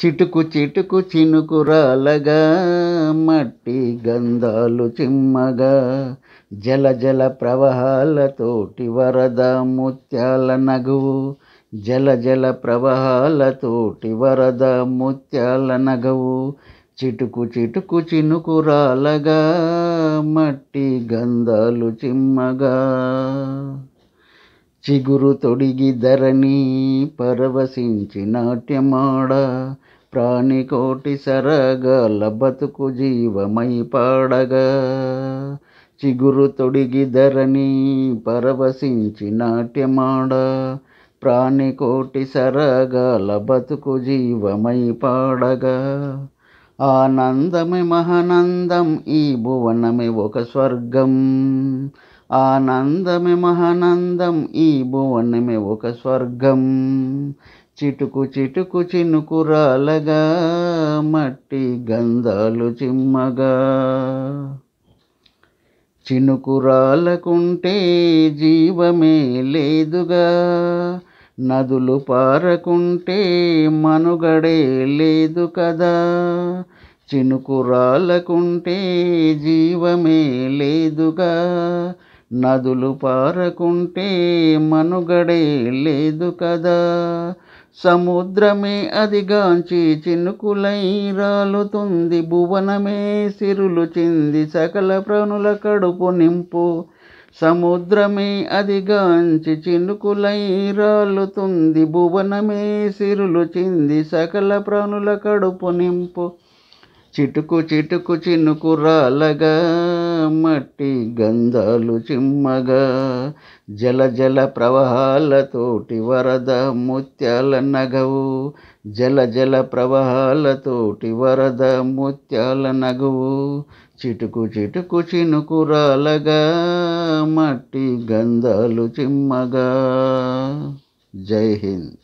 చిటుకు చిటుకు చినుకురాలగా మట్టి గంధాలు చిమ్మగా జల జల ప్రవాహాలతోటి వరద ముత్యాల నగువు జల జల ప్రవాహాలతోటి వరద ముత్యాల నగవు చిటుకు చిటుకు చినుకురాలగా మట్టి గంధాలు చిమ్మగా చిగురు తొడిగి ధరణి పరవశించి నాట్యమాడ ప్రాణికోటి సరగల బతుకు జీవమై పాడగా చిగురు తొడిగి ధరణి పరవశించి నాట్యమాడ ప్రాణికోటి సరగల బతుకు జీవమై పాడగా ఆనందమే మహానందం ఈ భువనమే ఒక స్వర్గం ఆనందమే మహానందం ఈ భువనమే ఒక స్వర్గం చిటుకు చిటుకు చినుకురాలగా మట్టి గంధాలు చిమ్మగా చినుకురాలకుంటే జీవమే లేదుగా నదులు పారకుంటే మనుగడే లేదు కదా చినుకురాలకుంటే జీవమే లేదుగా నదులు పారకుంటే మనుగడే లేదు కదా సముద్రమే అదిగాంచి చినుకులై రాలుతుంది భువనమే సిరులు చింది సకల ప్రాణుల కడుపు నింపు సముద్రమే అదిగాంచి చినుకులై రాలుతుంది భువనమే సిరులు చింది సకల ప్రాణుల కడుపు నింపు చిటుకు చిటుకు చినుకు రాలగా మట్టి గంధాలు చిమ్మగా జల జల ప్రవాహాలతోటి వరద ముత్యాల నగవు జల జల ప్రవాహాలతోటి వరద ముత్యాల నగవు చిటుకు చిటుకు చినుకు రాలగా మట్టి గంధాలు చిమ్మగా జై హింద్